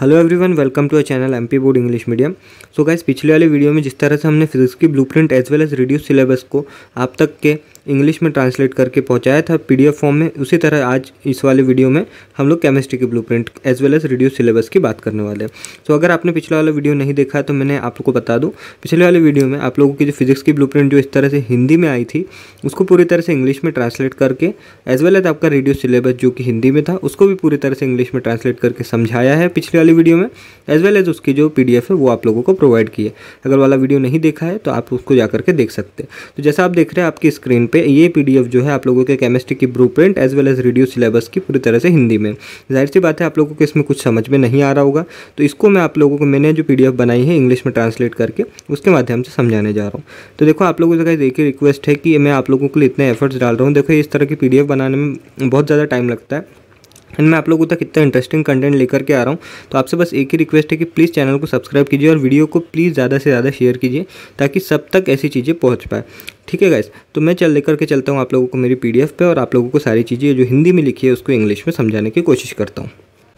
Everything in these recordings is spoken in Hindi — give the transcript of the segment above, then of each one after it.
hello everyone welcome to our channel MP board English medium so guys पिछले वाले वीडियो में जिस तरह से हमने फिजिक्स की blueprint as well as reduce syllabus को आप तक के इंग्लिश में ट्रांसलेट करके पहुंचाया था पीडीएफ फॉर्म में उसी तरह आज इस वाले वीडियो में हम लोग केमिस्ट्री की blueprint as well as reduce syllabus की बात करने वाले हैं सो अगर आपने पिछला वाला वीडियो नहीं देखा तो मैंने आप को बता दूँ पिछले वाले वीडियो में आप लोगों की जो फिजिक्स की ब्लू जो इस तरह से हिंदी में आई थी उसको पूरी तरह से इंग्लिश में ट्रांसलेट करके एज वेल एज आपका रेडियो सिलेबस जो कि हिंदी में था उसको भी पूरी तरह से इंग्लिश में ट्रांसलेट करके समझाया है पिछले वाली वीडियो में एज वेल एज उसकी जो पी है वो आप लोगों को प्रोवाइड की है अगर वाला वीडियो नहीं देखा है तो आप उसको जा करके देख सकते हैं तो जैसा आप देख रहे हैं आपकी स्क्रीन पे ये पी जो है आप लोगों के केमिस्ट्री की ब्लू एज वेल एज रेडियो सिलेबस की पूरी तरह से हिंदी में जाहिर सी बात है आप लोगों को इसमें कुछ समझ में नहीं आ रहा होगा तो इसको मैं आप लोगों को मैंने जो पी बनाई है इंग्लिश में ट्रांसलेट करके उसके माध्यम से समझाने जा रहा हूँ तो देखो आप लोगों से देखिए रिक्वेस्ट है कि मैं आप लोगों के लिए इतने एफर्ट्स डाल रहा हूँ देखो इस तरह की पी बनाने में बहुत ज़्यादा टाइम लगता है एंड मैं आप लोगों तक इतना इंटरेस्टिंग कंटेंट लेकर के आ रहा हूँ तो आपसे बस एक ही रिक्वेस्ट है कि प्लीज़ चैनल को सब्सक्राइब कीजिए और वीडियो को प्लीज़ ज़्यादा से ज़्यादा शेयर कीजिए ताकि सब तक ऐसी चीज़ें पहुँच पाए ठीक है गाइस तो मैं चल लेकर के चलता हूँ आप लोगों को मेरी पी पे और आप लोगों को सारी चीज़ें जो हिंदी में लिखी है उसको इंग्लिश में समझाने की कोशिश करता हूँ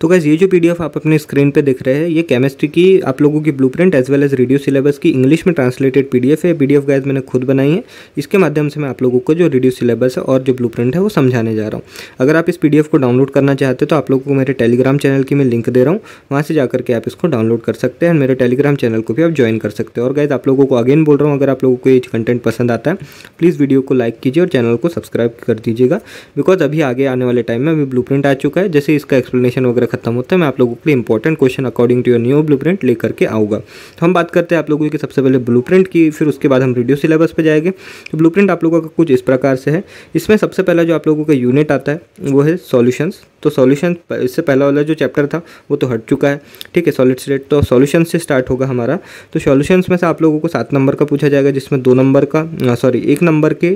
तो गैस ये जो पी आप अपने स्क्रीन पर देख रहे हैं ये केमिस्ट्री की आप लोगों की blueprint as well as reduce syllabus की इंग्लिश में ट्रांसलेटेड पी है पी गैस मैंने खुद बनाई है इसके माध्यम से मैं आप लोगों को जो रेडियो सिलेबस है और जो ब्लू है वो समझाने जा रहा हूँ अगर आप इस पी को डाउनलोड करना चाहते हो तो आप लोगों को मेरे टेलीग्राम चैनल की मैं लिंक दे रहा हूँ वहाँ से जाकर के आप इसको डाउनलोड कर सकते हैं मेरे टेलीग्राम चैनल को भी आप ज्वाइन कर सकते हैं और गैस आप लोगों को अगेन बोल रहा हूँ अगर आप लोगों को ये कंटेंट पसंद आता है प्लीज़ वीडियो को लाइक कीजिए और चैनल को सब्सक्राइब कर दीजिएगा बिकॉज अभी आगे आने वाले टाइम में अभी ब्लू आ चुका है जैसे इसका एक्सप्लेनेशन वगैरह खत्म होता है मैं आप लोगों के लिए important question according to your new blue लेकर के आऊँगा तो हम बात करते हैं आप लोगों की सबसे पहले ब्लू की फिर उसके बाद हम वीडियो सिलेबस पर जाएंगे तो ब्लू आप लोगों का कुछ इस प्रकार से है इसमें सबसे पहला जो आप लोगों का यूनिट आता है वो है सॉल्यूशंस तो सॉल्यूशन इससे पहला वाला जो चैप्टर था वो तो हट चुका है ठीक है सॉलिड स्टेट तो सोल्यूशन से स्टार्ट होगा हमारा तो सॉल्यूशंस में से आप लोगों को सात नंबर का पूछा जाएगा जिसमें दो नंबर का सॉरी एक नंबर के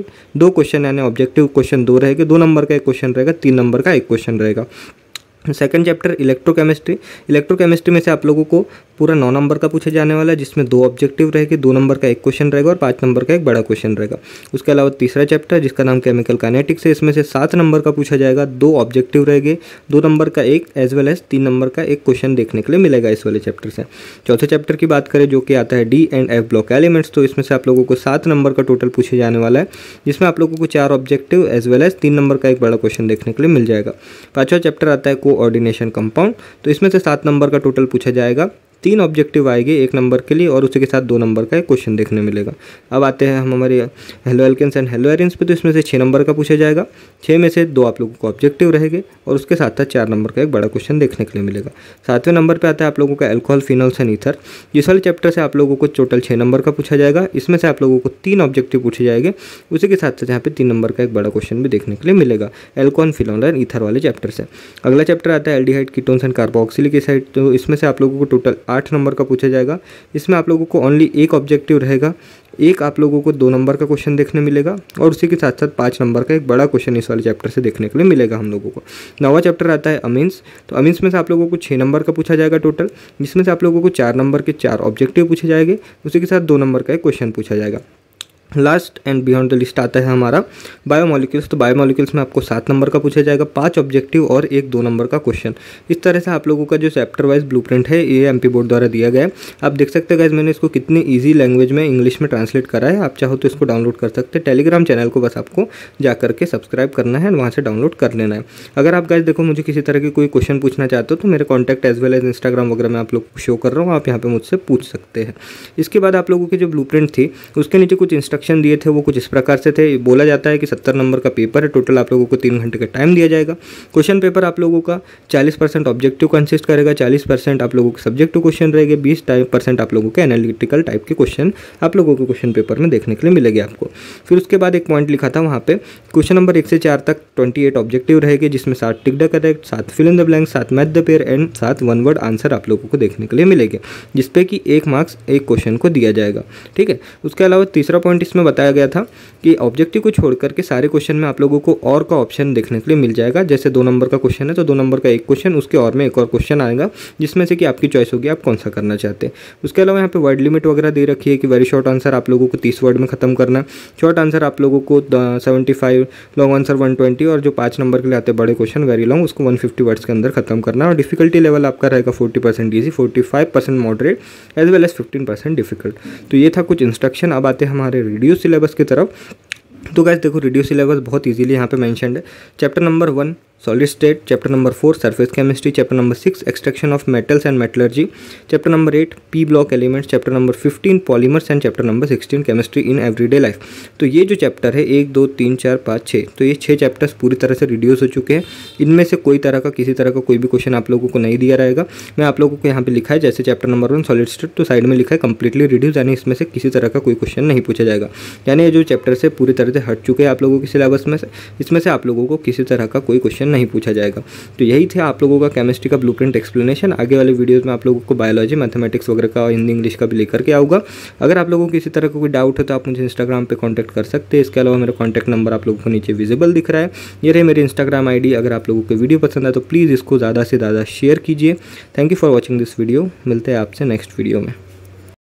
दो क्वेश्चन यानी ऑब्जेक्टिव क्वेश्चन दो रहेगा दो नंबर का एक क्वेश्चन रहेगा तीन नंबर का एक क्वेश्चन रहेगा सेकंड चैप्टर इलेक्ट्रोकेमिस्ट्री इलेक्ट्रोकेमिस्ट्री में से आप लोगों को पूरा नौ नंबर का पूछा जाने वाला है जिसमें दो ऑब्जेक्टिव रहेगी दो नंबर का एक क्वेश्चन रहेगा और पाँच नंबर का एक बड़ा क्वेश्चन रहेगा उसके अलावा तीसरा चैप्टर जिसका नाम केमिकल कानेटिक्स है इसमें से सात नंबर का पूछा जाएगा दो ऑब्जेक्टिव रहेंगे दो नंबर का एक एज वेल एज तीन नंबर का एक क्वेश्चन देखने के लिए मिलेगा इस वाले चैप्टर से चौथे चैप्टर की बात करें जो कि आता है D and F block elements तो इसमें से आप लोगों को सात नंबर का टोटल पूछे जाने वाला है जिसमें आप लोगों को चार ऑब्जेक्टिव एज वेल एज तीन नंबर का एक बड़ा क्वेश्चन देखने के लिए मिल जाएगा पाँचवा चैप्टर आता है कोऑर्डिनेशन कंपाउंड तो इसमें से सात नंबर का टोटल पूछा जाएगा तीन ऑब्जेक्टिव आएगी एक नंबर के लिए और उसी के साथ दो नंबर का एक क्वेश्चन देखने मिलेगा अब आते हैं हम हमारे haloalkanes and haloarenes पे तो इसमें से छः नंबर का पूछा जाएगा छः में से दो आप लोगों को ऑब्जेक्टिव रहेगा और उसके साथ साथ चार नंबर का एक बड़ा क्वेश्चन देखने के लिए मिलेगा सातवें नंबर पर आता है आप लोगों का एल्कोहल फिनल्स एंड ईथर जिस वाले चैप्टर से आप लोगों को टोटल छः नंबर का पूछा जाएगा इसमें से आप लोगों को तीन ऑब्जेक्टिव पूछे जाएंगे उसी के साथ साथ यहाँ पर तीन नंबर का एक बड़ा क्वेश्चन भी देखने के लिए मिलेगा एल्कोहल फिनल एंड ईथर वाले चैप्टर से अगला चैप्टर आता है aldehyde ketones and carboxylic acid तो इसमें से आप लोगों को टोटल आठ नंबर का पूछा जाएगा इसमें आप लोगों को ओनली एक ऑब्जेक्टिव रहेगा एक आप लोगों को दो नंबर का क्वेश्चन देखने मिलेगा और उसी के साथ साथ पाँच नंबर का एक बड़ा क्वेश्चन इस वाले चैप्टर से देखने के लिए मिलेगा हम लोगों को नवा चैप्टर आता है अमीन्स तो अमीन्स में से आप लोगों को छः नंबर का पूछा जाएगा टोटल जिसमें से आप लोगों को चार नंबर के चार ऑब्जेक्टिव पूछे जाएंगे उसी के साथ दो नंबर का एक क्वेश्चन पूछा जाएगा last and beyond the list आता है हमारा बायोमोलिक्यूल्स तो बायोमोलिक्यूल्स में आपको सात नंबर का पूछा जाएगा पांच ऑब्जेक्टिव और एक दो नंबर का क्वेश्चन इस तरह से आप लोगों का जो चैप्टर वाइज ब्लूप्रिंट है ये एमपी बोर्ड द्वारा दिया गया है आप देख सकते हैं मैंने इसको कितनी ईजी लैंग्वेज में इंग्लिश में ट्रांसलेट करा है आप चाहो तो इसको डाउनलोड कर सकते हैं टेलीग्राम चैनल को बस आपको जा करके सब्सक्राइब करना है वहाँ से डाउनलोड कर लेना है अगर आप गाइज देखो मुझे किसी तरह की कोई क्वेश्चन पूछना चाहते हो तो मेरे contact as well as Instagram वगैरह में आप लोग को शो कर रहा हूँ आप यहाँ पर मुझसे पूछ सकते हैं इसके बाद आप लोगों की जो ब्लू थी उसके नीचे कुछ इंस्टा इंस्ट्रक्शन दिए थे वो कुछ इस प्रकार से थे बोला जाता है कि सत्तर नंबर का पेपर है टोटल आप लोगों को तीन घंटे का टाइम दिया जाएगा क्वेश्चन पेपर आप लोगों का चालीस परसेंट ऑब्जेक्टिव कंसिस्ट करेगा चालीस परसेंट आप लोगों के सब्जेक्टिव क्वेश्चन रहेगा बीस परसेंट आप लोगों के एनालिटिकल टाइप के क्वेश्चन आप लोगों के क्वेश्चन पेपर में देखने के लिए मिलेगा आपको फिर उसके बाद एक पॉइंट लिखा था वहाँ पे क्वेश्चन नंबर एक से चार तक ट्वेंटी एट ऑब्जेक्टिव रहेगी जिसमें सात टिक द करेक्ट सात फिल इन द ब्लैंक सात मैथ द पेयर एंड सात वन वर्ड आंसर आप लोगों को देखने के लिए मिलेगा जिसपे कि एक मार्क्स एक क्वेश्चन को दिया जाएगा ठीक है उसके अलावा तीसरा पॉइंट इसमें बताया गया था कि ऑब्जेक्टिव को छोड़ करके सारे क्वेश्चन में आप लोगों को और का ऑप्शन देखने के लिए मिल जाएगा जैसे दो नंबर का क्वेश्चन है तो दो नंबर का एक क्वेश्चन उसके और में एक और क्वेश्चन आएगा जिसमें से कि आपकी चॉइस होगी आप कौन सा करना चाहते हैं उसके अलावा यहाँ पे वर्ड लिमिट वगैरह दे रखी है कि वेरी शॉर्ट आंसर आप लोगों को तीस वर्ड में खत्म करना है शॉर्ट शॉर्ट आंसर आप लोगों को seventy five long answer one twenty और जो पाँच नंबर के लिए आते बड़े क्वेश्चन वेरी लॉन्ग उसको वन फिफ्टी वर्ड्स के अंदर खत्म करना और डिफिकल्टी लेवल आपका रहेगा forty percent easy forty five percent moderate as well as fifteen percent difficult तो ये था कुछ इंस्ट्रक्शन अब आते हैं हमारे रिड्यूस सिलेबस की तरफ तो गैस देखो रिड्यूस सिलेबस बहुत ईजिली यहाँ पे मैंशन है chapter number one solid state chapter number four surface chemistry chapter number six extraction of metals and metallurgy chapter number eight P block elements chapter number fifteen polymers and chapter number sixteen chemistry in everyday life तो ये जो चैप्टर है एक दो तीन चार पाँच छः तो ये छः चैप्टर्स पूरी तरह से रिड्यूस हो चुके हैं इनमें से कोई तरह का किसी तरह का कोई भी क्वेश्चन आप लोगों को नहीं दिया रहेगा मैं आप लोगों को यहाँ पर लिखा है जैसे chapter number one solid state तो साइड में लिखा है कंप्लीटली रिड्यूस यानी इसमें से किसी तरह का कोई क्वेश्चन नहीं पूछा जाएगा यानी ये जो चैप्टर से पूरी तरह से हट चुके हैं आप लोगों के सिलेबस में से इसमें से आप लोगों को किसी तरह का कोई क्वेश्चन क्वेश्चन नहीं पूछा जाएगा तो यही थे आप लोगों का केमिस्ट्री का प्रिंट एक्सप्लेनेशन आगे वाले वीडियोज़ में आप लोगों को बायोलॉजी मैथमेटिक्स वगैरह का हिंदी इंग्लिश का भी लेकर के आऊगा अगर आप लोगों को किसी तरह का कोई डाउट है तो आप मुझे इंस्टाग्राम पर कॉन्टैक्ट कर सकते हैं इसके अलावा मेरा कॉन्टैक्ट नंबर आप लोगों को नीचे विजिबल दिख रहा है ये रहे मेरी इंस्टाग्राम आई अगर आप लोगों को वीडियो पसंद आए तो प्लीज़ इसको ज़्यादा से ज़्यादा शेयर कीजिए thank you for watching this video मिलते हैं आपसे नेक्स्ट वीडियो में